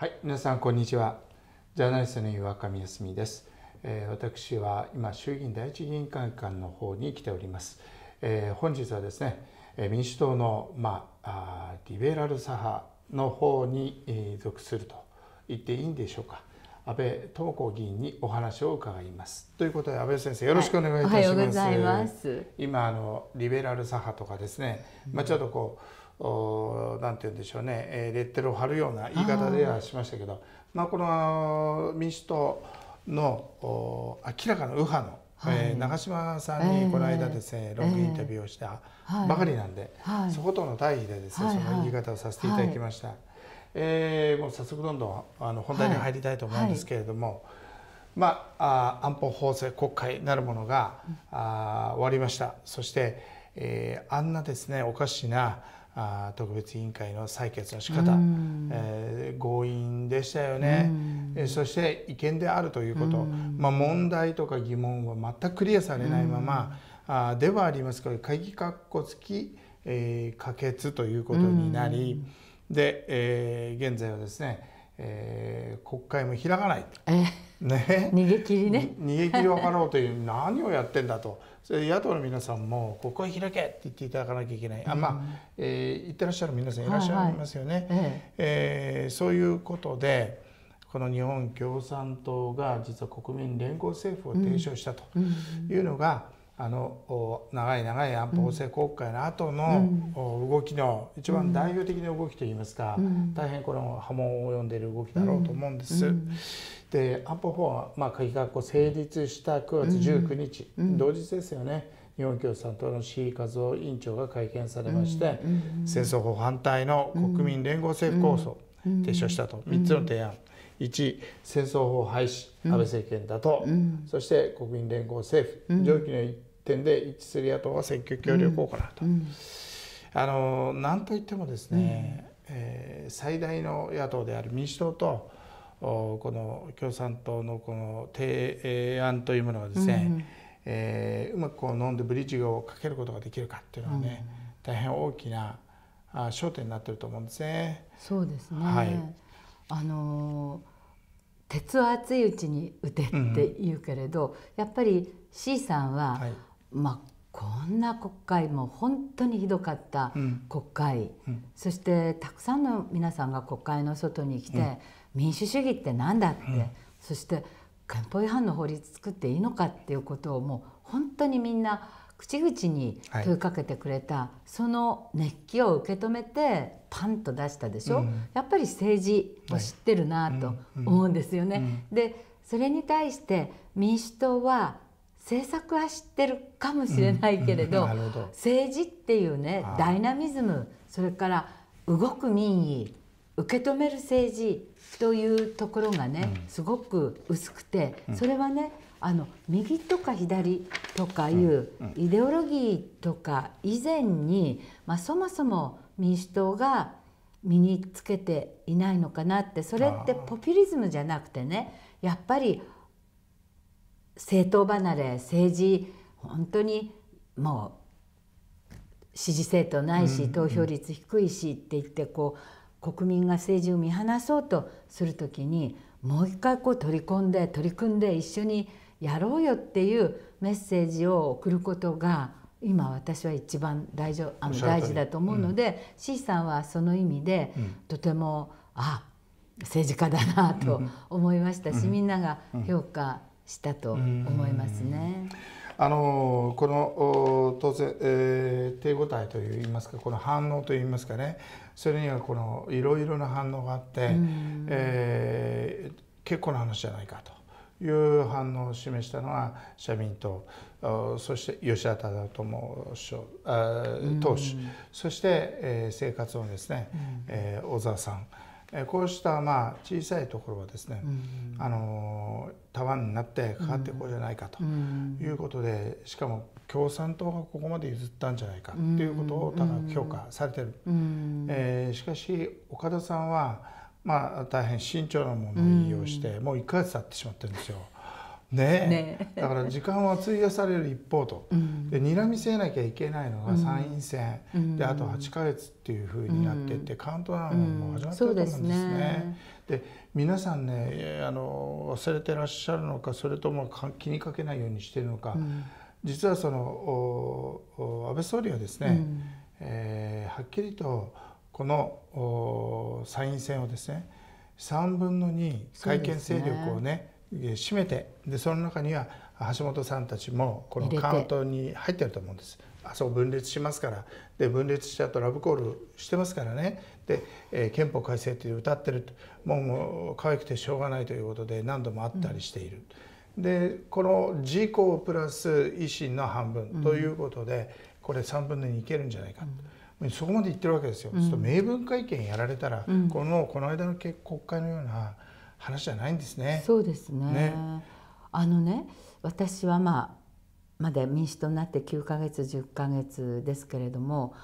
はい、皆さんこんにちは。ジャーナリストの岩上康美です、えー、私は今衆議院第一議員会館の方に来ております。えー、本日はですね、民主党のまあリベラル左派の方に属すると言っていいんでしょうか。安倍智子議員にお話を伺います。ということで安倍先生よろしくお願いいたします。はい、ます今あのリベラル左派とかですね、まあちょっとこう。何て言うんでしょうね、えー、レッテルを貼るような言い方ではしましたけどまあ、この民主党の明らかな右派の、はい、えー、長嶋さんにこの間ですね、ロングインタビューをしたばかりなんで、はい、そことの対比でですね、はい、その言い方をさせていただきました。はい、えー、もう早速どんどんあの本題に入りたいと思うんですけれども、まあ、あ安保法制国会なるものが、あ終わりましたそして、えー、あんなですねおかしなあ特別委員会の採決の仕方、うん、えー、強引でしたよね、うん、そして違憲であるということ、うん、まあ、問題とか疑問は全くクリアされないまま、うん、あではありますが議括弧付き、えー、可決ということになり、で、えー、現在はですねえー、国会も開かないえー、ね、逃げ切りね 逃げ切りを図ろうという 何をやってんだとそれ野党の皆さんも国会開けって言っていただかなきゃいけない、うん、あまあ、えー、言ってらっしゃる皆さんいらっしゃいますよね。はいはい、えー、そういうことでこの日本共産党が実は国民連合政府を提唱したというのが、うんうんあの長い長い安保法制国会の後の動きの一番代表的な動きといいますか、うん、大変これも波紋を呼んでいる動きだろうと思うんです。うん、で安保法は、まあ、鍵括成立した9月19日、うん、同日ですよね日本共産党の志位和夫委員長が会見されまして、戦争法反対の国民連合政府構想提唱したと3つの提案。1戦争法廃止安倍政権だと、そして国民連合政府上記の点で一致する野党は選挙協力を行うと。うんうん、あのなんといってもですね、うん、えー、最大の野党である民主党とこの共産党のこの提案というものがですね、うんえー、うまくこう飲んでブリッジをかけることができるかっていうのはね、うん、大変大きな焦点になってると思うんですね。そうですね、はい、あの鉄は熱いうちに打てって言うけれど、うん、やっぱり C さんは、はい、まあ、こんな国会も本当にひどかった国会、うん、そしてたくさんの皆さんが国会の外に来て、うん、民主主義って何だって、そして憲法違反の法律作っていいのかっていうことをもう本当にみんな口々に問いかけてくれた、はい、その熱気を受け止めてパンと出したでしょ、うん、やっぱり政治を知ってるなと思うんですよね。でそれに対して民主党は政策は知ってるかもしれないけれどうんうんど、政治っていうねダイナミズムそれから動く民意受け止める政治というところがね、うん、すごく薄くて、それはねあの右とか左とかいうイデオロギーとか以前に、まあ、そもそも民主党が身につけていないのかなってそれってポピュリズムじゃなくてねやっぱり政党離れ政治本当にもう支持政党ないし、投票率低いしって言ってこう国民が政治を見放そうとする時にもう一回こう取り込んで取り組んで一緒にやろうよっていうメッセージを送ることが今私は一番大丈あの大事だと思うので、うん、C さんはその意味で、うん、とてもあ政治家だなと思いましたし、うん、みんなが評価したと思いますね。あのこの当然、えー、手応えといいますかこの反応といいますかねそれにはこのいろいろな反応があって、えー、結構な話じゃないかという反応を示したのは社民党そして吉田忠友党首そして、えー、生活のですね、え小沢さんこうしたまあ小さいところはですね、うん、あのタになってかかってこうじゃないかということで、しかも共産党がここまで譲ったんじゃないかということを高く評価されてる、うん、えー、しかし岡田さんは、まあ、大変慎重なものを引用して、もう1か月経ってしまってるんですよ。ねだから時間は費やされる一方と、で睨みせなきゃいけないのが参院選、であと8か月っていうふうになってって、カウントダウンも始まってると思うんですね。で皆さんねあの忘れてらっしゃるのかそれとも気にかけないようにしてるのか、実はその安倍総理はですね、うえはっきりとこの参院選をですね3分の2改憲勢力をね締めてでその中には橋本さんたちもこのカウントに入ってると思うんですあそう分裂しますからで分裂しちゃうとラブコールしてますからねで、えー、憲法改正って歌ってるともう可愛くてしょうがないということで何度も会ったりしている、うん、でこの自公プラス維新の半分ということで、うん、これ3分の2いけるんじゃないかと。うん、そこまで言ってるわけですよ、うん、明文会見やられたら、このこの間の国会のような話じゃないんですね。そうですね。ねあのね、私はまあまだ民主党になって9ヶ月10ヶ月ですけれども、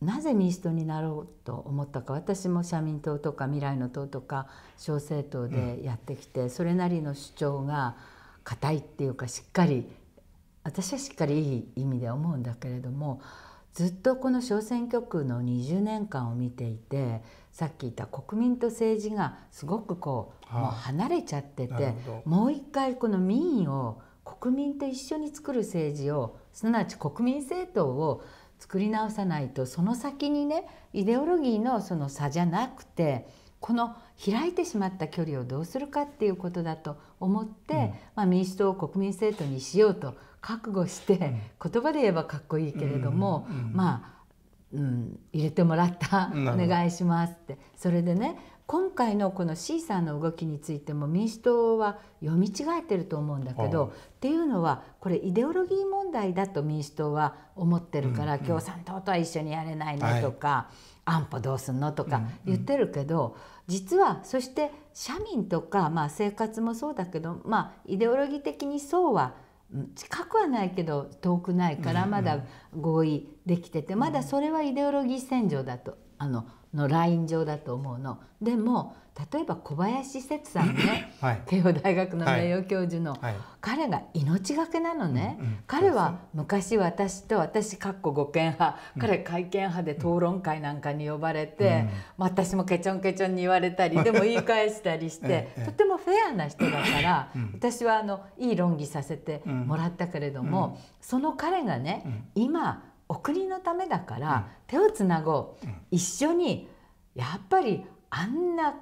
なぜ民主党になろうと思ったか私も社民党とか未来の党とか小政党でやってきて、うん、それなりの主張が固いっていうかしっかり私はしっかりいい意味で思うんだけれどもずっとこの小選挙区の20年間を見ていてさっき言った国民と政治がすごくこう、もう離れちゃっててもう一回この民意を国民と一緒に作る政治をすなわち国民政党を作り直さないとその先にねイデオロギーのその差じゃなくてこの開いてしまった距離をどうするかっていうことだと思って、うん、まあ、民主党を国民政党にしようと覚悟して言葉で言えばかっこいいけれども、まあ、うん、入れてもらったお願いしますってそれでね今回のこの C さんの動きについても民主党は読み違えてると思うんだけどっていうのはこれイデオロギー問題だと民主党は思ってるから、うんうん、共産党とは一緒にやれないのとか、はい、安保どうすんのとか言ってるけど、うんうん、実はそして社民とか、まあ、生活もそうだけど、まあ、イデオロギー的にそうは近くはないけど遠くないからまだ合意できててまだそれはイデオロギー戦場だとあののライン上だと思うの。でも例えば小林節さんね、はい、慶応大学の名誉教授の、はい、彼が命がけなのね、うんうん、彼は昔私と私かっこ五軒派、うん、彼会見派で討論会なんかに呼ばれて、私もケチョンケチョンに言われたりでも言い返したりして とてもフェアな人だから、私はあのいい論議させてもらったけれども、その彼がね、今お国のためだから手をつなごう、うん、一緒にやっぱりあんな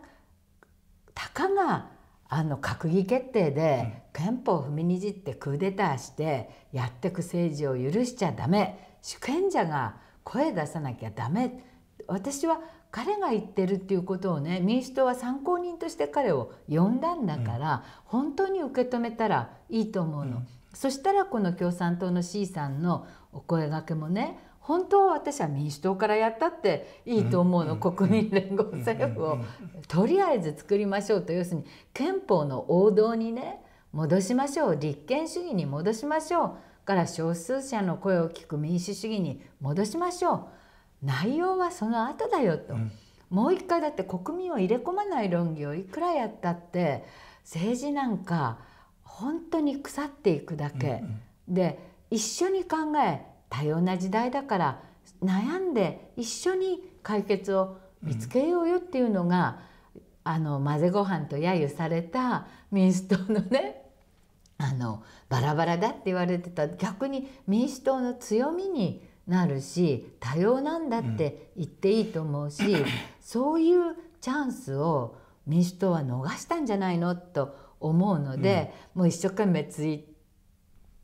たかがあの閣議決定で憲法を踏みにじってクーデターしてやってく政治を許しちゃダメ主権者が声出さなきゃダメ私は彼が言ってるっていうことをね民主党は参考人として彼を呼んだんだから、本当に受け止めたらいいと思うの。うんそしたらこの共産党の C さんのお声がけもね本当は私は民主党からやったっていいと思うの、国民連合政府をとりあえず作りましょうと要するに憲法の王道にね戻しましょう立憲主義に戻しましょうから少数者の声を聞く民主主義に戻しましょう内容はその後だよと、うん、もう一回だって国民を入れ込まない論議をいくらやったって政治なんか本当に腐っていくだけ、うん、で一緒に考え多様な時代だから悩んで一緒に解決を見つけようよっていうのが、うん、あの混ぜご飯と揶揄された 民主党のねあのバラバラだって言われてた逆に民主党の強みになるし多様なんだって言っていいと思うし、うん、そういうチャンスを民主党は逃したんじゃないのと思うので、うん、もう一生懸命ツイート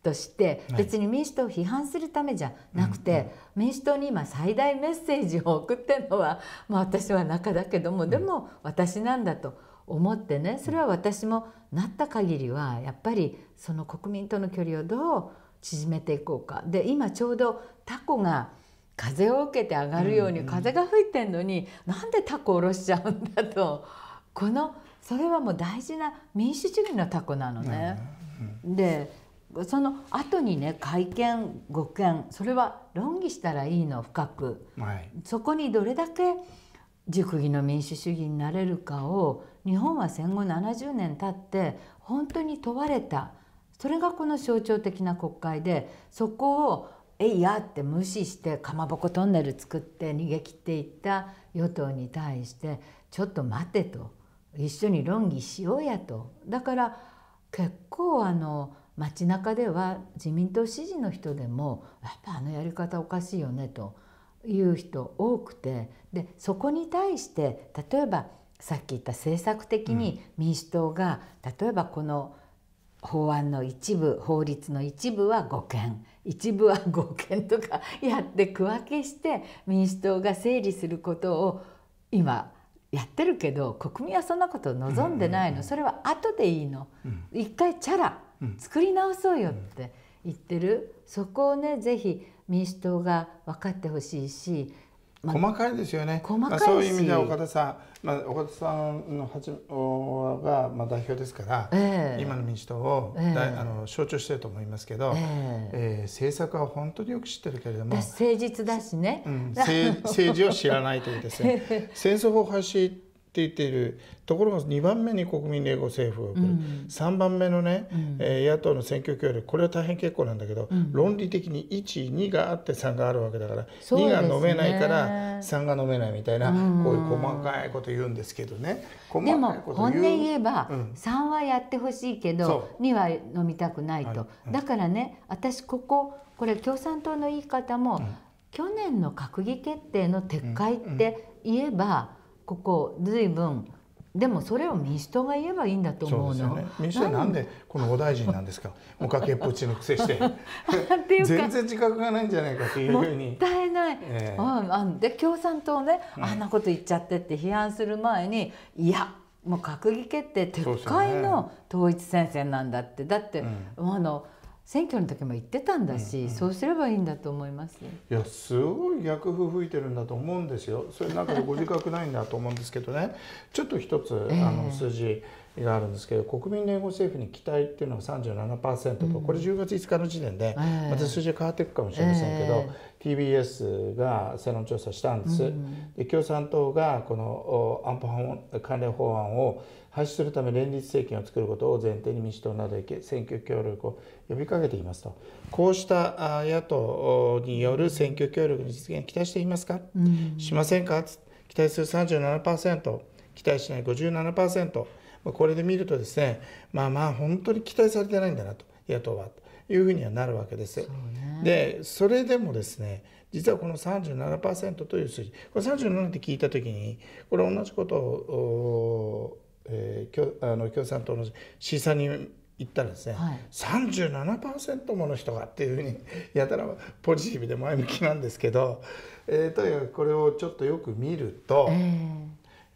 として別に民主党を批判するためじゃなくて、うんうん、民主党に今最大メッセージを送ってるのは、まあ、私は中だけども、うん、でも私なんだと思ってねそれは私もなった限りはやっぱりその国民との距離をどう縮めていこうか。で今ちょうどタコが風を受けて上がるように風が吹いてんのに、うんうん、なんでタコ下ろしちゃうんだとこのそれはもう大事な民主主義のタコなのね。うんうん、でその後にね会見護見それは論議したらいいの深く、はい、そこにどれだけ熟議の民主主義になれるかを日本は戦後70年経って本当に問われたそれがこの象徴的な国会でそこを「えいや」って無視してかまぼこトンネル作って逃げ切っていった与党に対して「ちょっと待て」と。一緒に論議しようやとだから結構あの街中では自民党支持の人でもやっぱあのやり方おかしいよねという人多くてでそこに対して例えばさっき言った政策的に民主党が、例えばこの法案の一部法律の一部は5憲一部は5憲とかやって区分けして民主党が整理することを今やってるけど国民はそんなこと望んでないの、それは後でいいの、一回チャラ作り直そうよって言ってる、そこをね是非民主党が分かってほしいし細かいですよね、まあ、そういう意味では岡田さん、まあ、岡田さんのはじが、まあ、代表ですから、えー、今の民主党を、えー、あの象徴してると思いますけど、えー、えー、政策は本当によく知ってるけれども誠実だしね、うん、政治を知らないというですね 戦争法廃止っていっているところが2番目に国民連合政府が来る、うん、3番目のね、うん、えー、野党の選挙協力これは大変結構なんだけど、うん、論理的に12があって3があるわけだから、ね、2が飲めないから3が飲めないみたいな、うん、こういう細かいこと言うんですけどねでも本音言えば、う3はやってほしいけど2は飲みたくないと、だからね私こここれ共産党の言い方も、去年の閣議決定の撤回って言えば、ここ随分でもそれを民主党が言えばいいんだと思うの。うね、民主党なんでこのお大臣なんですか。おかけっぽちのくせして全然自覚がないんじゃないかというふうに。もったいない。えー、うん、で共産党ね、あんなこと言っちゃってって批判する前に、いや。もう閣議決定撤回の統一戦線なんだって、だって、うん、あの選挙の時も言ってたんだし、うんうん、そうすればいいんだと思いますいやすごい逆風吹いてるんだと思うんですよそれなんかご自覚ないんだと思うんですけどねちょっと一つあの数字、えーがあるんですけど国民連合政府に期待っていうのは37%と、うん、これ10月5日の時点で、また数字が変わっていくかもしれませんけど、えー、TBS が世論調査したんです、うん、で共産党がこの安保関連法案を廃止するため連立政権を作ることを前提に民主党などへ選挙協力を呼びかけていますとこうした野党による選挙協力の実現期待していますか、うん、しませんか期待する37%期待しない57%。これで見るとですねまあまあ本当に期待されてないんだなと野党はというふうにはなるわけです。ね、でそれでもですね実はこの37%という数字これ37って聞いた時にこれ同じことを、えー、あの共産党の審査に言ったらですね、はい、37%もの人がっていうふうにやたらポジティブで前向きなんですけど、えー、とにかくこれをちょっとよく見ると、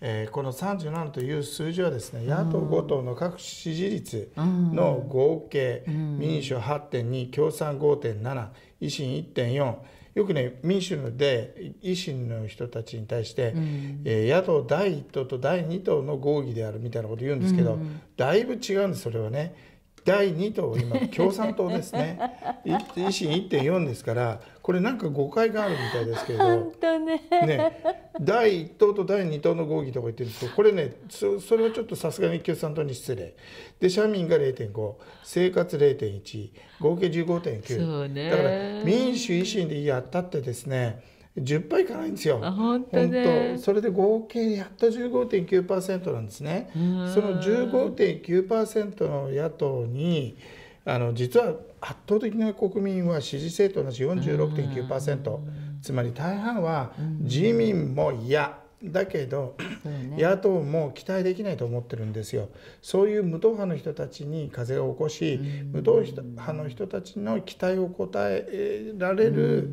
えこの37という数字はですね野党5党の各支持率の合計、民主8.2共産5.7維新1.4よくね民主ので維新の人たちに対して、うん、えー、野党第1党と第2党の合議であるみたいなこと言うんですけど、うん、だいぶ違うんですそれはね。第2党、今、共産党ですね、維新1.4ですから、これ、なんか誤解があるみたいですけど、ね、ね、第1党と第2党の合議とか言ってるんですけど、これね、そそれはちょっとさすがに共産党に失礼、で社民が0.5、生活0.1、合計15.9、ね、だから民主、維新でやったってですね、10倍いかないんですよ。本当本当それで合計やった15.9%なんですね。その15.9%の野党にあの実は圧倒的な国民は支持政党なし46.9%つまり大半は自民も嫌。だけど、ね、野党も期待できないと思ってるんですよ。そういう無党派の人たちに風を起こし、無党派の人たちの期待を応えられる。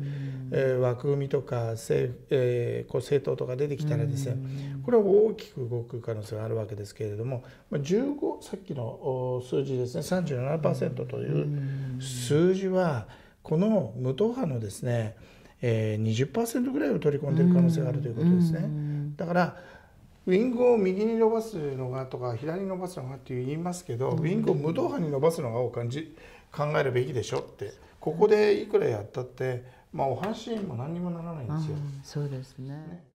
えー、枠組みとか政,、えー、こう政党とか出てきたらですね、これは大きく動く可能性があるわけですけれどもまあ、15さっきの数字ですね37%という数字はこの無党派のですね、えー、20%ぐらいを取り込んでいる可能性があるということですね。だからウィングを右に伸ばすのがとか左に伸ばすのがって言いますけど、ウィングを無党派に伸ばすのがを感じ考えるべきでしょってここでいくらやったってまあ、お話にも何にもならないんですよ。そうですねね